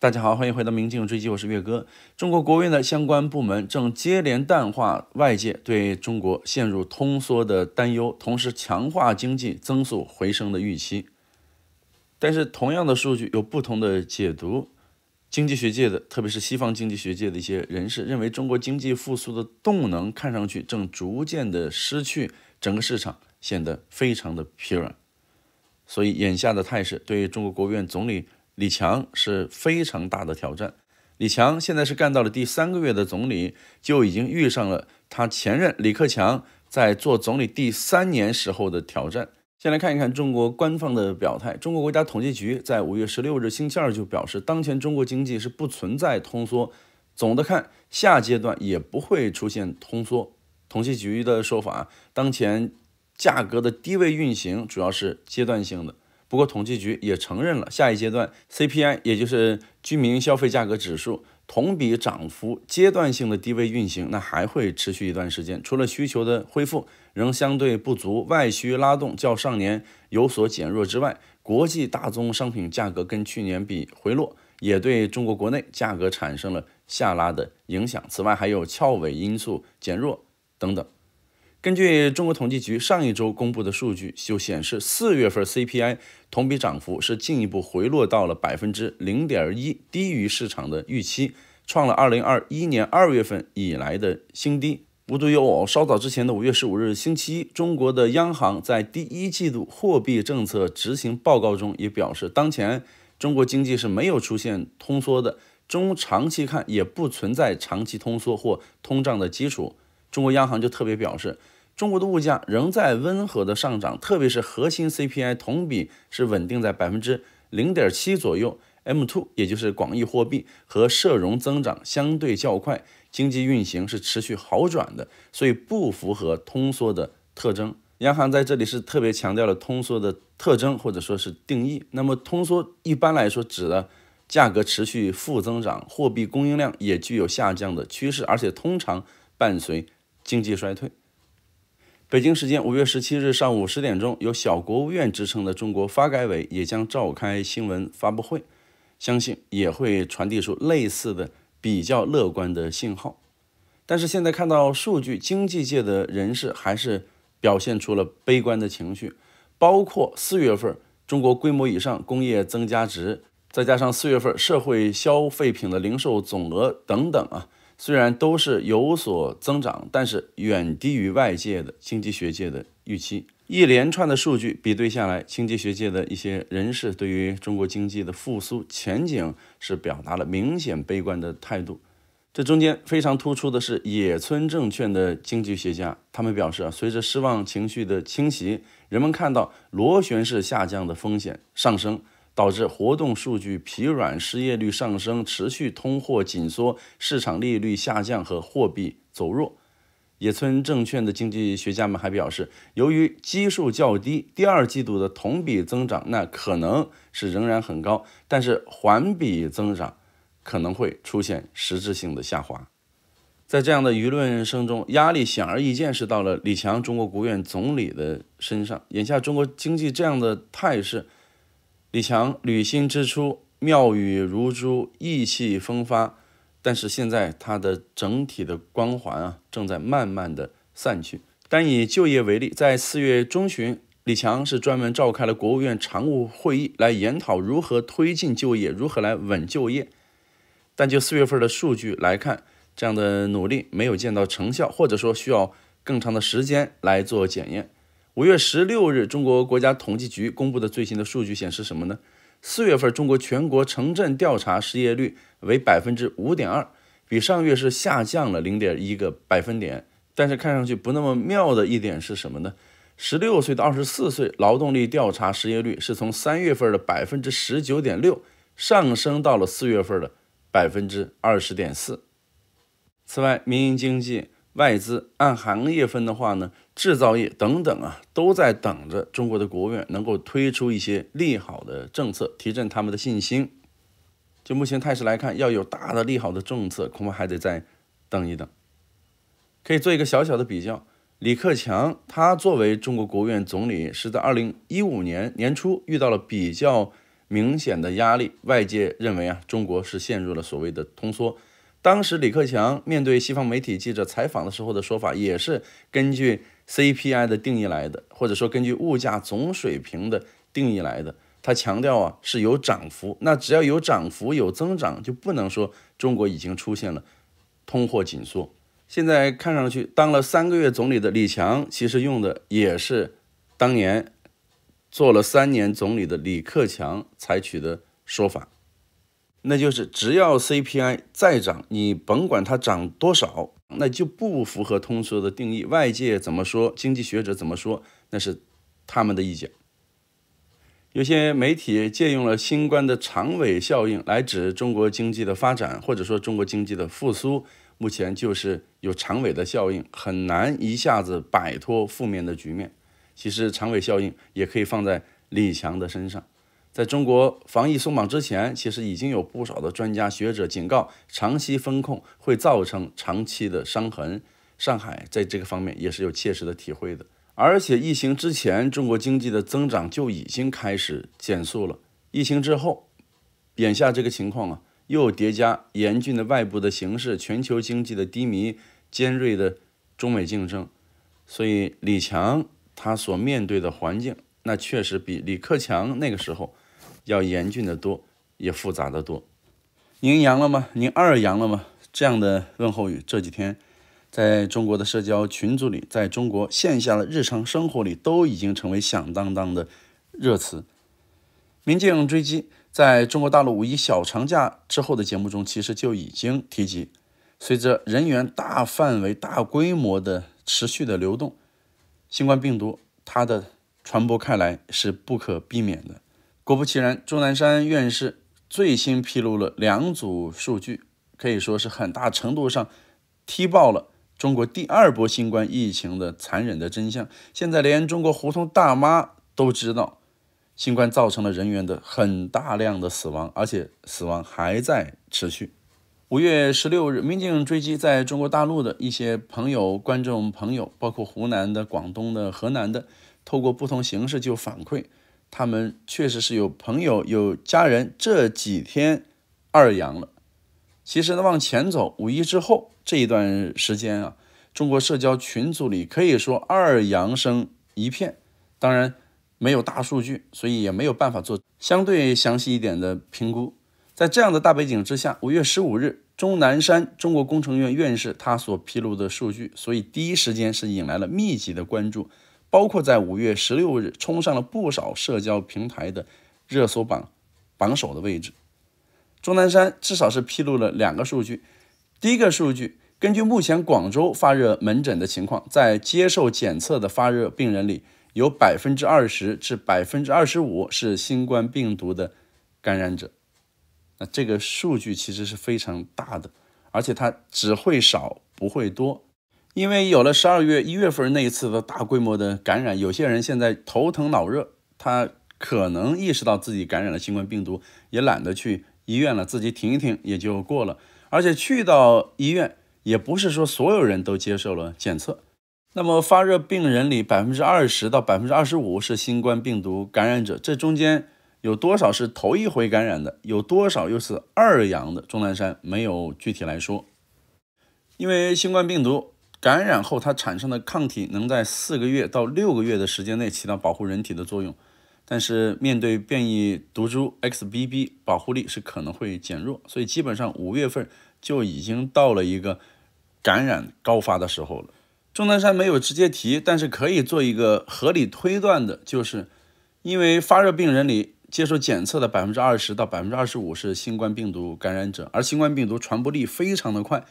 大家好，欢迎回到《明镜追击》，我是月哥。中国国务院的相关部门正接连淡化外界对中国陷入通缩的担忧，同时强化经济增速回升的预期。但是，同样的数据有不同的解读。经济学界的，特别是西方经济学界的一些人士认为，中国经济复苏的动能看上去正逐渐的失去，整个市场显得非常的疲软。所以，眼下的态势，对中国国务院总理。李强是非常大的挑战。李强现在是干到了第三个月的总理，就已经遇上了他前任李克强在做总理第三年时候的挑战。先来看一看中国官方的表态。中国国家统计局在五月十六日星期二就表示，当前中国经济是不存在通缩，总的看下阶段也不会出现通缩。统计局的说法，当前价格的低位运行主要是阶段性的。不过，统计局也承认了，下一阶段 CPI 也就是居民消费价格指数同比涨幅阶段性的低位运行，那还会持续一段时间。除了需求的恢复仍相对不足，外需拉动较上年有所减弱之外，国际大宗商品价格跟去年比回落，也对中国国内价格产生了下拉的影响。此外，还有翘尾因素减弱等等。根据中国统计局上一周公布的数据，就显示四月份 CPI 同比涨幅是进一步回落到了百分之零点一，低于市场的预期，创了二零二一年二月份以来的新低。无独有偶，稍早之前的五月十五日星期一，中国的央行在第一季度货币政策执行报告中也表示，当前中国经济是没有出现通缩的，中长期看也不存在长期通缩或通胀的基础。中国央行就特别表示，中国的物价仍在温和的上涨，特别是核心 CPI 同比是稳定在百分之零点七左右。M two 也就是广义货币和社融增长相对较快，经济运行是持续好转的，所以不符合通缩的特征。央行在这里是特别强调了通缩的特征或者说是定义。那么通缩一般来说指的，价格持续负增长，货币供应量也具有下降的趋势，而且通常伴随。经济衰退。北京时间五月十七日上午十点钟，由小国务院”支撑的中国发改委也将召开新闻发布会，相信也会传递出类似的比较乐观的信号。但是现在看到数据，经济界的人士还是表现出了悲观的情绪，包括四月份中国规模以上工业增加值，再加上四月份社会消费品的零售总额等等啊。虽然都是有所增长，但是远低于外界的经济学界的预期。一连串的数据比对下来，经济学界的一些人士对于中国经济的复苏前景是表达了明显悲观的态度。这中间非常突出的是野村证券的经济学家，他们表示，啊，随着失望情绪的侵袭，人们看到螺旋式下降的风险上升。导致活动数据疲软、失业率上升、持续通货紧缩、市场利率下降和货币走弱。野村证券的经济学家们还表示，由于基数较低，第二季度的同比增长那可能是仍然很高，但是环比增长可能会出现实质性的下滑。在这样的舆论声中，压力显而易见是到了李强中国国务院总理的身上。眼下中国经济这样的态势。李强履新之初，妙语如珠，意气风发。但是现在，他的整体的光环啊，正在慢慢的散去。单以就业为例，在四月中旬，李强是专门召开了国务院常务会议来研讨如何推进就业，如何来稳就业。但就四月份的数据来看，这样的努力没有见到成效，或者说需要更长的时间来做检验。五月十六日，中国国家统计局公布的最新的数据显示什么呢？四月份中国全国城镇调查失业率为百分之五点二，比上月是下降了零点一个百分点。但是看上去不那么妙的一点是什么呢？十六岁到二十四岁劳动力调查失业率是从三月份的百分之十九点六上升到了四月份的百分之二十点四。此外，民营经济外资按行业分的话呢？制造业等等啊，都在等着中国的国务院能够推出一些利好的政策，提振他们的信心。就目前态势来看，要有大的利好的政策，恐怕还得再等一等。可以做一个小小的比较，李克强他作为中国国务院总理，是在二零一五年年初遇到了比较明显的压力，外界认为啊，中国是陷入了所谓的通缩。当时李克强面对西方媒体记者采访的时候的说法，也是根据。CPI 的定义来的，或者说根据物价总水平的定义来的，它强调啊是有涨幅，那只要有涨幅、有增长，就不能说中国已经出现了通货紧缩。现在看上去，当了三个月总理的李强，其实用的也是当年做了三年总理的李克强采取的说法，那就是只要 CPI 再涨，你甭管它涨多少。那就不符合通缩的定义。外界怎么说，经济学者怎么说，那是他们的意见。有些媒体借用了新冠的长尾效应来指中国经济的发展，或者说中国经济的复苏，目前就是有长尾的效应，很难一下子摆脱负面的局面。其实，长尾效应也可以放在李强的身上。在中国防疫松绑之前，其实已经有不少的专家学者警告，长期封控会造成长期的伤痕。上海在这个方面也是有切实的体会的。而且疫情之前，中国经济的增长就已经开始减速了。疫情之后，眼下这个情况啊，又叠加严峻的外部的形势，全球经济的低迷，尖锐的中美竞争，所以李强他所面对的环境，那确实比李克强那个时候。要严峻的多，也复杂的多。您阳了吗？您二阳了吗？这样的问候语，这几天在中国的社交群组里，在中国线下的日常生活里，都已经成为响当当的热词。民警追击，在中国大陆五一小长假之后的节目中，其实就已经提及，随着人员大范围、大规模的持续的流动，新冠病毒它的传播开来是不可避免的。果不其然，钟南山院士最新披露了两组数据，可以说是很大程度上踢爆了中国第二波新冠疫情的残忍的真相。现在连中国胡同大妈都知道，新冠造成了人员的很大量的死亡，而且死亡还在持续。五月十六日，民警追击在中国大陆的一些朋友、观众朋友，包括湖南的、广东的、河南的，透过不同形式就反馈。他们确实是有朋友、有家人，这几天二阳了。其实呢，往前走，五一之后这一段时间啊，中国社交群组里可以说二阳声一片。当然，没有大数据，所以也没有办法做相对详细一点的评估。在这样的大背景之下，五月十五日，钟南山、中国工程院院士他所披露的数据，所以第一时间是引来了密集的关注。包括在五月十六日冲上了不少社交平台的热搜榜榜首的位置。钟南山至少是披露了两个数据。第一个数据，根据目前广州发热门诊的情况，在接受检测的发热病人里，有百分之二十至百分之二十五是新冠病毒的感染者。那这个数据其实是非常大的，而且它只会少不会多。因为有了十二月一月份那一次的大规模的感染，有些人现在头疼脑热，他可能意识到自己感染了新冠病毒，也懒得去医院了，自己停一停也就过了。而且去到医院也不是说所有人都接受了检测。那么发热病人里百分之二十到百分之二十五是新冠病毒感染者，这中间有多少是头一回感染的，有多少又是二阳的？钟南山没有具体来说，因为新冠病毒。感染后，它产生的抗体能在四个月到六个月的时间内起到保护人体的作用，但是面对变异毒株 XBB，保护力是可能会减弱，所以基本上五月份就已经到了一个感染高发的时候了。钟南山没有直接提，但是可以做一个合理推断的，就是因为发热病人里接受检测的百分之二十到百分之二十五是新冠病毒感染者，而新冠病毒传播力非常的快。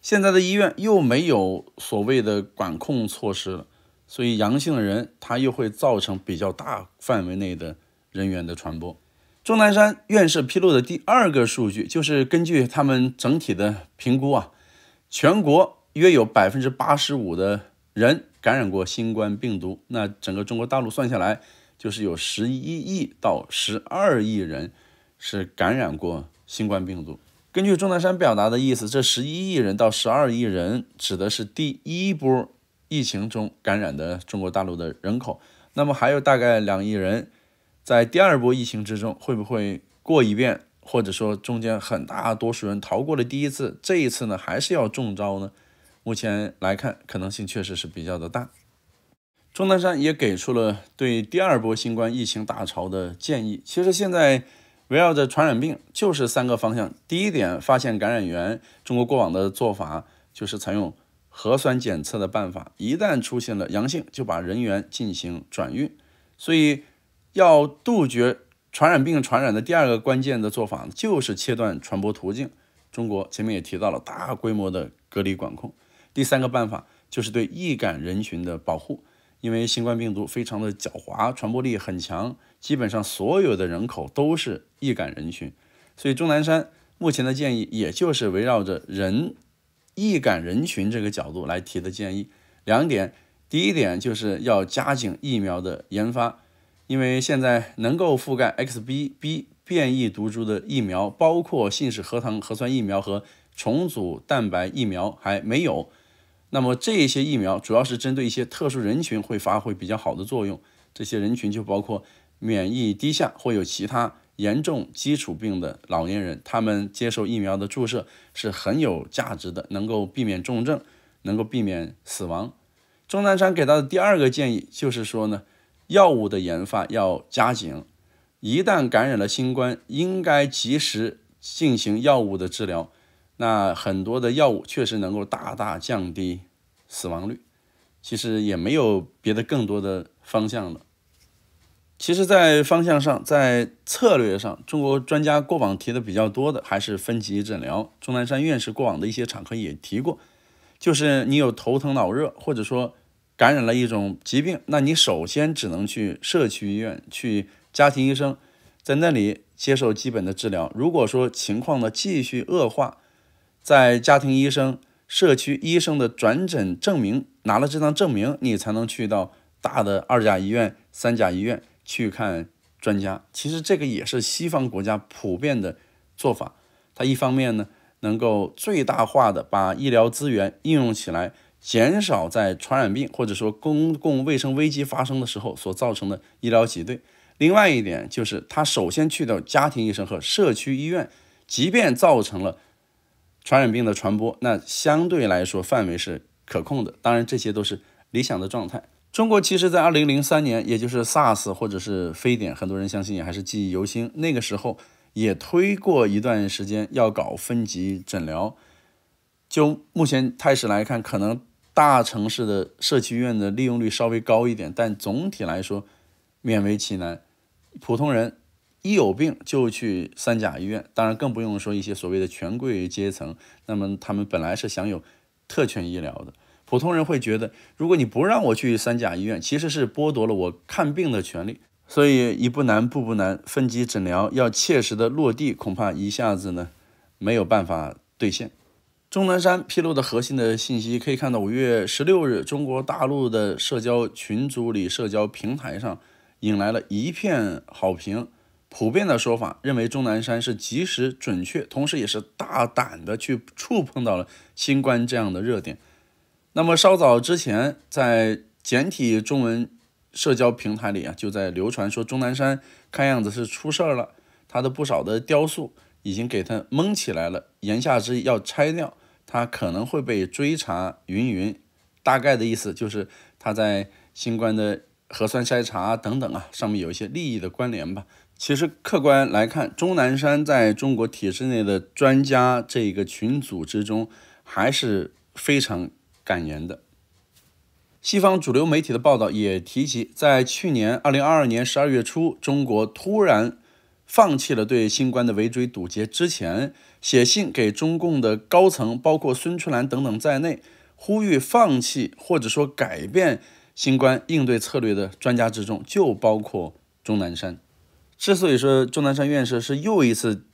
现在的医院又没有所谓的管控措施了，所以阳性的人他又会造成比较大范围内的人员的传播。钟南山院士披露的第二个数据就是根据他们整体的评估啊，全国约有百分之八十五的人感染过新冠病毒，那整个中国大陆算下来就是有十一亿到十二亿人是感染过新冠病毒。根据钟南山表达的意思，这十一亿人到十二亿人指的是第一波疫情中感染的中国大陆的人口。那么还有大概两亿人，在第二波疫情之中会不会过一遍？或者说中间很大多数人逃过了第一次，这一次呢还是要中招呢？目前来看，可能性确实是比较的大。钟南山也给出了对第二波新冠疫情大潮的建议。其实现在。围绕着传染病，就是三个方向。第一点，发现感染源，中国过往的做法就是采用核酸检测的办法，一旦出现了阳性，就把人员进行转运。所以，要杜绝传染病传染的第二个关键的做法就是切断传播途径。中国前面也提到了大规模的隔离管控。第三个办法就是对易感人群的保护，因为新冠病毒非常的狡猾，传播力很强。基本上所有的人口都是易感人群，所以钟南山目前的建议也就是围绕着人易感人群这个角度来提的建议。两点，第一点就是要加紧疫苗的研发，因为现在能够覆盖 XBB 变异毒株的疫苗，包括信使核糖核酸疫苗和重组蛋白疫苗还没有。那么这些疫苗主要是针对一些特殊人群会发挥比较好的作用，这些人群就包括。免疫低下或有其他严重基础病的老年人，他们接受疫苗的注射是很有价值的，能够避免重症，能够避免死亡。钟南山给到的第二个建议就是说呢，药物的研发要加紧，一旦感染了新冠，应该及时进行药物的治疗。那很多的药物确实能够大大降低死亡率，其实也没有别的更多的方向了。其实，在方向上，在策略上，中国专家过往提的比较多的还是分级诊疗。钟南山院士过往的一些场合也提过，就是你有头疼脑热，或者说感染了一种疾病，那你首先只能去社区医院、去家庭医生，在那里接受基本的治疗。如果说情况呢继续恶化，在家庭医生、社区医生的转诊证明拿了这张证明，你才能去到大的二甲医院、三甲医院。去看专家，其实这个也是西方国家普遍的做法。它一方面呢，能够最大化地把医疗资源应用起来，减少在传染病或者说公共卫生危机发生的时候所造成的医疗挤兑。另外一点就是，它首先去到家庭医生和社区医院，即便造成了传染病的传播，那相对来说范围是可控的。当然，这些都是理想的状态。中国其实，在二零零三年，也就是 SARS 或者是非典，很多人相信也还是记忆犹新。那个时候也推过一段时间要搞分级诊疗。就目前态势来看，可能大城市的社区医院的利用率稍微高一点，但总体来说，勉为其难。普通人一有病就去三甲医院，当然更不用说一些所谓的权贵阶层。那么他们本来是享有特权医疗的。普通人会觉得，如果你不让我去三甲医院，其实是剥夺了我看病的权利。所以一步难，步步难。分级诊疗要切实的落地，恐怕一下子呢没有办法兑现。钟南山披露的核心的信息，可以看到，五月十六日，中国大陆的社交群组里、社交平台上引来了一片好评。普遍的说法认为，钟南山是及时、准确，同时也是大胆的去触碰到了新冠这样的热点。那么稍早之前，在简体中文社交平台里啊，就在流传说钟南山看样子是出事儿了，他的不少的雕塑已经给他蒙起来了，言下之意要拆掉，他可能会被追查云云。大概的意思就是他在新冠的核酸筛查等等啊上面有一些利益的关联吧。其实客观来看，钟南山在中国体制内的专家这个群组之中还是非常。感言的，西方主流媒体的报道也提及，在去年二零二二年十二月初，中国突然放弃了对新冠的围追堵截之前，写信给中共的高层，包括孙春兰等等在内，呼吁放弃或者说改变新冠应对策略的专家之中，就包括钟南山。之所以说钟南山院士是又一次。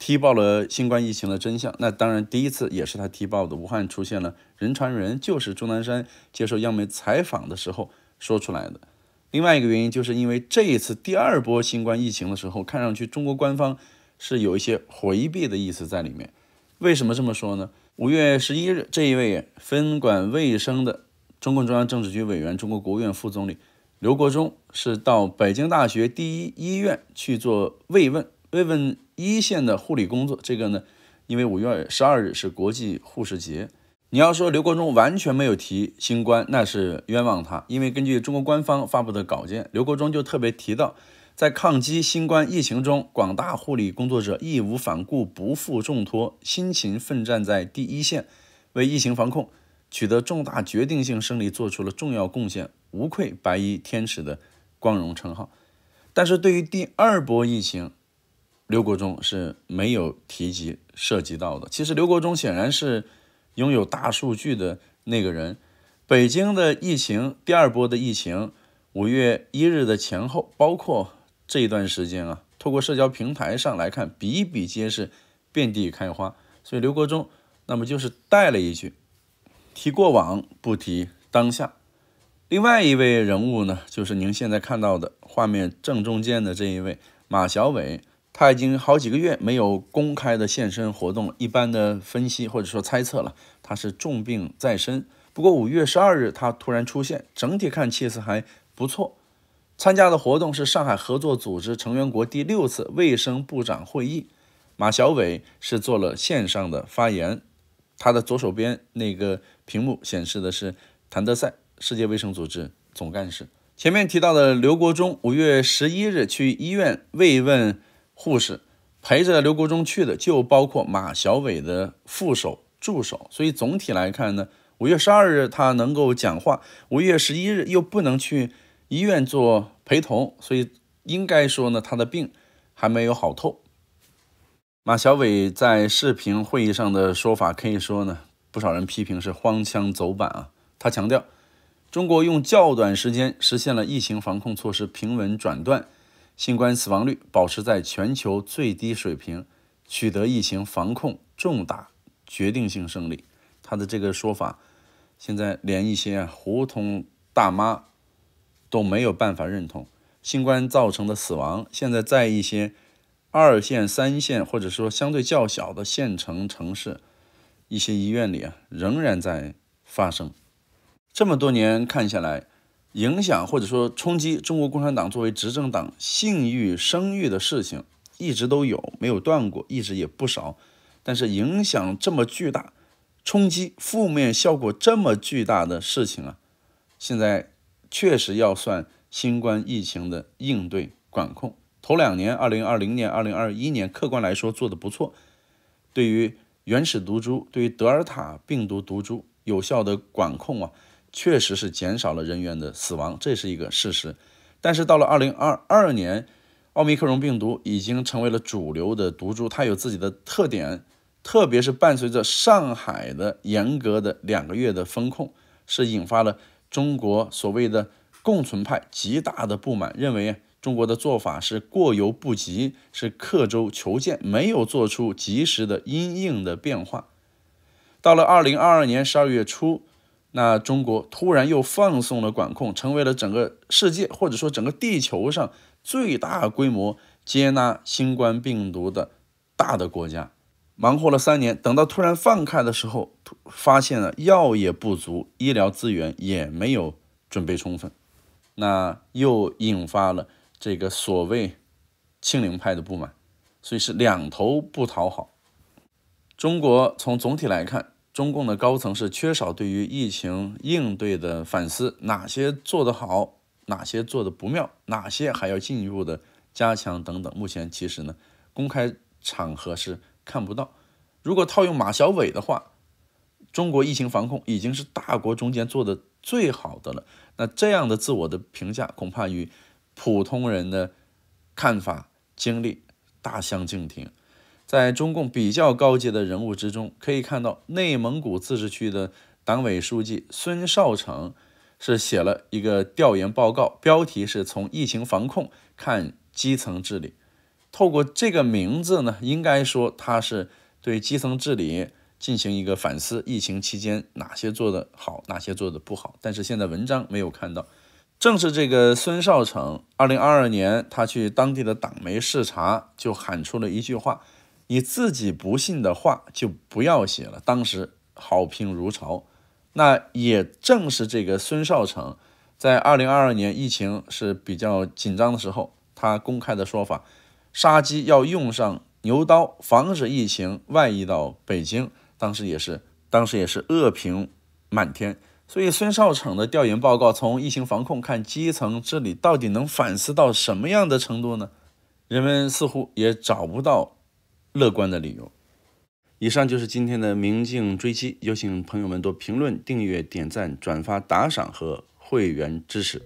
踢爆了新冠疫情的真相。那当然，第一次也是他踢爆的，武汉出现了人传人，就是钟南山接受央媒采访的时候说出来的。另外一个原因，就是因为这一次第二波新冠疫情的时候，看上去中国官方是有一些回避的意思在里面。为什么这么说呢？五月十一日，这一位分管卫生的中共中央政治局委员、中国国务院副总理刘国中是到北京大学第一医院去做慰问慰问。一线的护理工作，这个呢，因为五月十二日是国际护士节，你要说刘国忠完全没有提新冠，那是冤枉他。因为根据中国官方发布的稿件，刘国忠就特别提到，在抗击新冠疫情中，广大护理工作者义无反顾、不负重托，辛勤奋战在第一线，为疫情防控取得重大决定性胜利做出了重要贡献，无愧白衣天使的光荣称号。但是对于第二波疫情，刘国忠是没有提及涉及到的。其实刘国忠显然是拥有大数据的那个人。北京的疫情第二波的疫情，五月一日的前后，包括这一段时间啊，透过社交平台上来看，比比皆是，遍地开花。所以刘国忠那么就是带了一句，提过往不提当下。另外一位人物呢，就是您现在看到的画面正中间的这一位马小伟。他已经好几个月没有公开的现身活动了。一般的分析或者说猜测了，他是重病在身。不过五月十二日他突然出现，整体看气色还不错。参加的活动是上海合作组织成员国第六次卫生部长会议，马晓伟是做了线上的发言。他的左手边那个屏幕显示的是谭德赛，世界卫生组织总干事。前面提到的刘国中，五月十一日去医院慰问。护士陪着刘国忠去的就包括马晓伟的副手、助手，所以总体来看呢，五月十二日他能够讲话，五月十一日又不能去医院做陪同，所以应该说呢，他的病还没有好透。马晓伟在视频会议上的说法可以说呢，不少人批评是“荒腔走板”啊。他强调，中国用较短时间实现了疫情防控措施平稳转段。新冠死亡率保持在全球最低水平，取得疫情防控重大决定性胜利。他的这个说法，现在连一些胡同大妈都没有办法认同。新冠造成的死亡，现在在一些二线、三线或者说相对较小的县城城市，一些医院里啊，仍然在发生。这么多年看下来。影响或者说冲击中国共产党作为执政党信誉声誉的事情，一直都有，没有断过，一直也不少。但是影响这么巨大，冲击负面效果这么巨大的事情啊，现在确实要算新冠疫情的应对管控。头两年，二零二零年、二零二一年，客观来说做得不错，对于原始毒株，对于德尔塔病毒毒株有效的管控啊。确实是减少了人员的死亡，这是一个事实。但是到了二零二二年，奥密克戎病毒已经成为了主流的毒株，它有自己的特点，特别是伴随着上海的严格的两个月的封控，是引发了中国所谓的共存派极大的不满，认为中国的做法是过犹不及，是刻舟求剑，没有做出及时的因应的变化。到了二零二二年十二月初。那中国突然又放松了管控，成为了整个世界或者说整个地球上最大规模接纳新冠病毒的大的国家。忙活了三年，等到突然放开的时候，发现了药也不足，医疗资源也没有准备充分，那又引发了这个所谓清零派的不满，所以是两头不讨好。中国从总体来看。中共的高层是缺少对于疫情应对的反思，哪些做得好，哪些做得不妙，哪些还要进一步的加强等等。目前其实呢，公开场合是看不到。如果套用马小伟的话，中国疫情防控已经是大国中间做的最好的了。那这样的自我的评价，恐怕与普通人的看法经历大相径庭。在中共比较高级的人物之中，可以看到内蒙古自治区的党委书记孙少成是写了一个调研报告，标题是从疫情防控看基层治理。透过这个名字呢，应该说他是对基层治理进行一个反思，疫情期间哪些做得好，哪些做得不好。但是现在文章没有看到。正是这个孙少成，二零二二年他去当地的党媒视察，就喊出了一句话。你自己不信的话，就不要写了。当时好评如潮，那也正是这个孙少成在二零二二年疫情是比较紧张的时候，他公开的说法，杀鸡要用上牛刀，防止疫情外溢到北京。当时也是，当时也是恶评满天。所以孙少成的调研报告，从疫情防控看基层，治理到底能反思到什么样的程度呢？人们似乎也找不到。乐观的理由。以上就是今天的明镜追击，有请朋友们多评论、订阅、点赞、转发、打赏和会员支持。